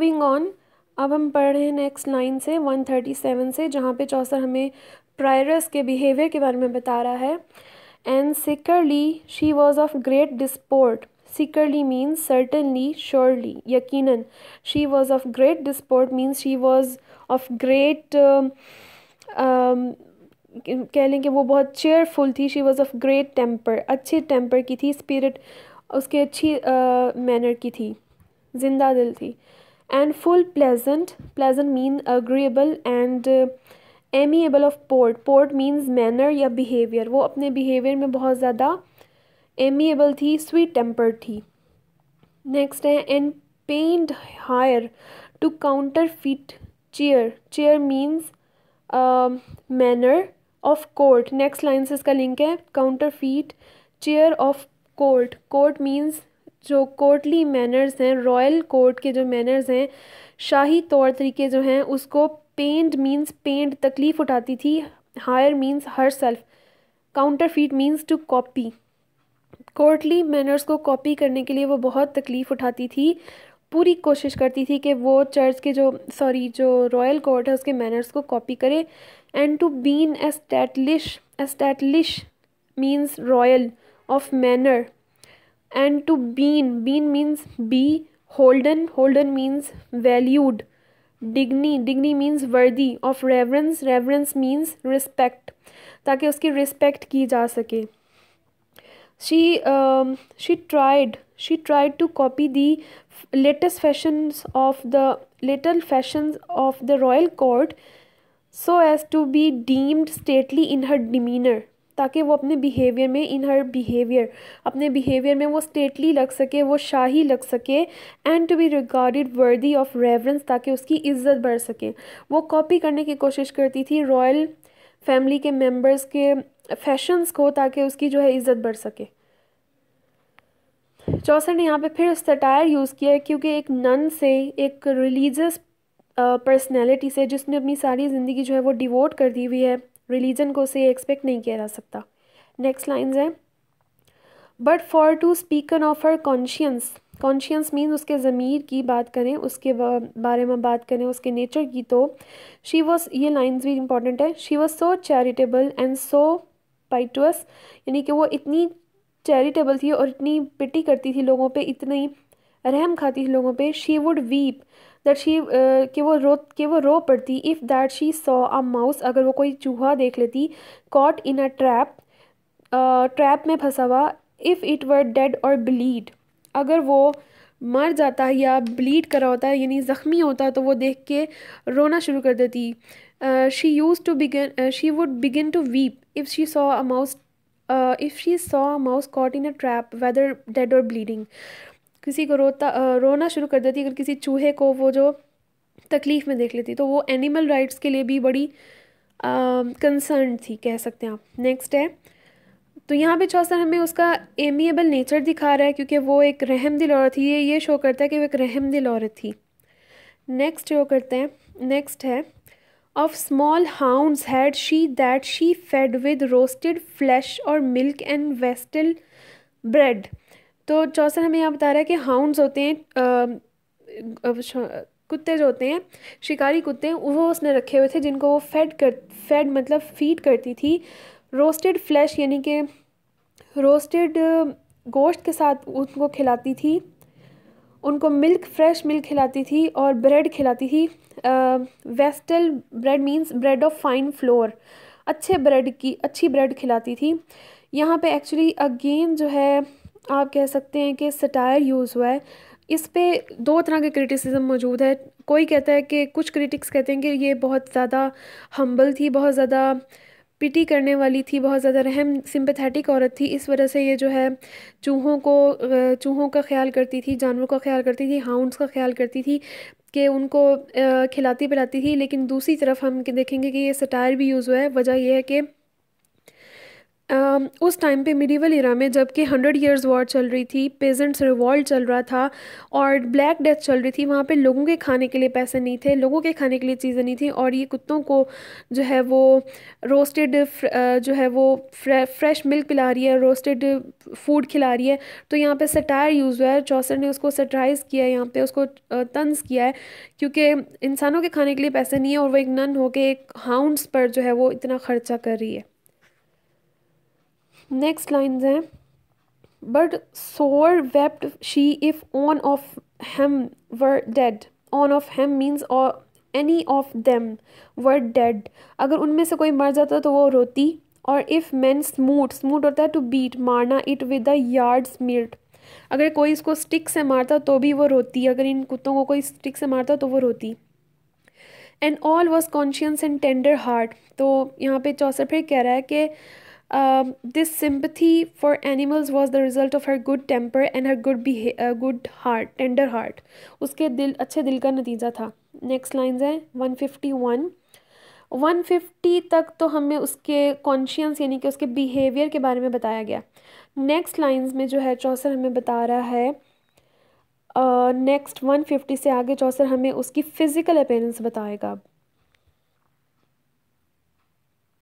moving on अब हम पढ़ रहे हैं नेक्स्ट लाइन से 137 से जहाँ पे चौसर हमें प्रायरस के बिहेवियर के बारे में बता रहा है and sikerly she was of great disport sikerly means certainly surely यकीन she was of great disport means she was of great कह लें कि वो बहुत चेयरफुल थी she was of great temper अच्छे टेम्पर की थी स्पिरिट उसकी अच्छी मैनर uh, की थी जिंदा दिल थी and full pleasant pleasant mean agreeable and amiable of port port means manner या बिहेवियर वो अपने बिहेवियर में बहुत ज़्यादा एमिएबल थी स्वीट टेम्पर थी नेक्स्ट है and pained hire to counterfeit cheer cheer means manner of court next line से इसका लिंक है counterfeit cheer of court court means जो कोर्टली मैनर्स हैं रॉयल कोर्ट के जो मैनर्स हैं शाही तौर तरीके जो हैं उसको पेंड मींस पेंड तकलीफ़ उठाती थी hire means her self counterfeit means to copy courtly manners को कॉपी करने के लिए वो बहुत तकलीफ़ उठाती थी पूरी कोशिश करती थी कि वो चर्च के जो सॉरी जो रॉयल कोर्ट है उसके मैनर्स को कॉपी करे and to been estatlich estatlich means royal of manner and to been been means be holden holden means valued digni digni means worthy of reverence reverence means respect taki uski respect ki ja sake she um, she tried she tried to copy the latest fashions of the latest fashions of the royal court so as to be deemed stately in her demeanor ताकि वो अपने behaviour में इन हर behaviour अपने behaviour में वो stately लग सके वो शाही लग सके and to be regarded worthy of reverence ताकि उसकी इज्जत बढ़ सके वो कॉपी करने की कोशिश करती थी रॉयल फैमिली के मेम्बर्स के फैशंस को ताकि उसकी जो है इज़्ज़त बढ़ सके चौसर ने यहाँ पे फिर सटायर यूज़ किया है क्योंकि एक नन से एक रिलीजस पर्सनैलिटी से जिसने अपनी सारी ज़िंदगी जो है वो डिवोट कर दी हुई है रिलीजन को से एक्सपेक्ट नहीं किया जा सकता नेक्स्ट लाइन्स हैं but for to speken of her conscience conscience mean उसके ज़मीर की बात करें उसके बारे में बात करें उसके नेचर की तो शी वॉज ये लाइन्स भी इंपॉर्टेंट है she was so charitable and so piteous यानी कि वो इतनी चैरिटेबल थी और इतनी पिटी करती थी लोगों पे इतनी रहम खाती थी लोगों पे she would weep that she uh, कि वो रो कि वो रो पड़ती if that she saw a mouse अगर वो कोई चूहा देख लेती caught in a trap trap में फंसा हुआ इफ़ इट वर डेड और ब्लीड अगर वो मर जाता है या ब्लीड करा होता है यानी ज़ख्मी होता है तो वो देख के रोना शुरू कर देती she used to begin she would begin to weep if she saw a mouse if she saw a mouse caught in a trap whether dead और ब्लीडिंग किसी को रोता रोना शुरू कर देती अगर किसी चूहे को वो जो तकलीफ़ में देख लेती तो वो एनिमल राइट्स के लिए भी बड़ी कंसर्न थी कह सकते हैं आप नेक्स्ट है तो यहाँ पे चौसर हमें उसका एमिएबल नेचर दिखा रहा है क्योंकि वो एक रहम दिल औरत थी ये ये शो करता है कि वो एक रहम दिल औरत थी नेक्स्ट शो करते हैं नेक्स्ट है of small hounds had she that she fed with roasted flesh और मिल्क एंड वेस्टल ब्रेड तो चौसर हमें यहाँ बता रहा है कि हाउंड्स होते हैं कुत्ते जो होते हैं शिकारी कुत्ते वो उसने रखे हुए थे जिनको वो फेड कर फेड मतलब फीड करती थी रोस्टेड फ्लैश यानी कि रोस्टेड गोश्त के साथ उनको खिलाती थी उनको मिल्क फ्रेश मिल्क खिलाती थी और ब्रेड खिलाती थी wastel bread means bread of fine flour अच्छे ब्रेड की अच्छी ब्रेड खिलाती थी यहाँ पे एक्चुअली अगेन जो है आप कह सकते हैं कि सटायर यूज़ हुआ है इस पे दो तरह के क्रिटिसिज्म मौजूद है कोई कहता है कि कुछ क्रिटिक्स कहते हैं कि ये बहुत ज़्यादा हम्बल थी बहुत ज़्यादा पिटी करने वाली थी बहुत ज़्यादा रहम सिंपथेटिक औरत थी इस वजह से ये जो है चूहों को चूहों का ख्याल करती थी जानवरों का ख्याल करती थी हाउंड्स का ख्याल करती थी कि उनको खिलाती पिलाती थी लेकिन दूसरी तरफ हम देखेंगे कि ये सटायर भी यूज़ हुआ है वजह यह है कि उस टाइम पे मिडीवल इरा में जबकि हंड्रेड ईयर्स वॉर चल रही थी पेजेंट्स रिवॉल्ट चल रहा था और ब्लैक डेथ चल रही थी वहाँ पे लोगों के खाने के लिए पैसे नहीं थे लोगों के खाने के लिए चीज़ें नहीं थी और ये कुत्तों को जो है वो रोस्टेड जो है वो फ्रे, फ्रेश मिल्क पिला रही है रोस्टेड फूड खिला रही है तो यहाँ पर सटायर यूज़ हुआ है चौसर ने उसको सटराइज़ किया है यहाँ पर उसको तंज किया है क्योंकि इंसानों के खाने के लिए पैसे नहीं है और वो एक नन होकर एक हाउंड्स पर जो है वो इतना खर्चा कर रही है नेक्स्ट लाइन्स हैं but sore wept she if one of hem were dead one of hem means any of them were dead अगर उनमें से कोई मर जाता तो वो रोती और इफ़ मैन स्मूट स्मूट होता है टू बीट मारना it with the yards milt अगर कोई इसको स्टिक से मारता तो भी वो रोती अगर इन कुत्तों को कोई स्टिक से मारता तो वो रोती and all was conscious and tender heart तो यहाँ पे चौसर फिर कह रहा है कि Um, this sympathy for animals was the result of her good temper and her good uh, good heart tender heart उसके दिल अच्छे दिल का नतीजा था नेक्स्ट लाइंस है one fifty one one fifty तक तो हमें उसके कॉन्शियस यानी कि उसके बिहेवियर के बारे में बताया गया नेक्स्ट लाइंस में जो है चौसर हमें बता रहा है नेक्स्ट वन फिफ्टी से आगे चौसर हमें उसकी फ़िज़िकल अपेयरेंस बताएगा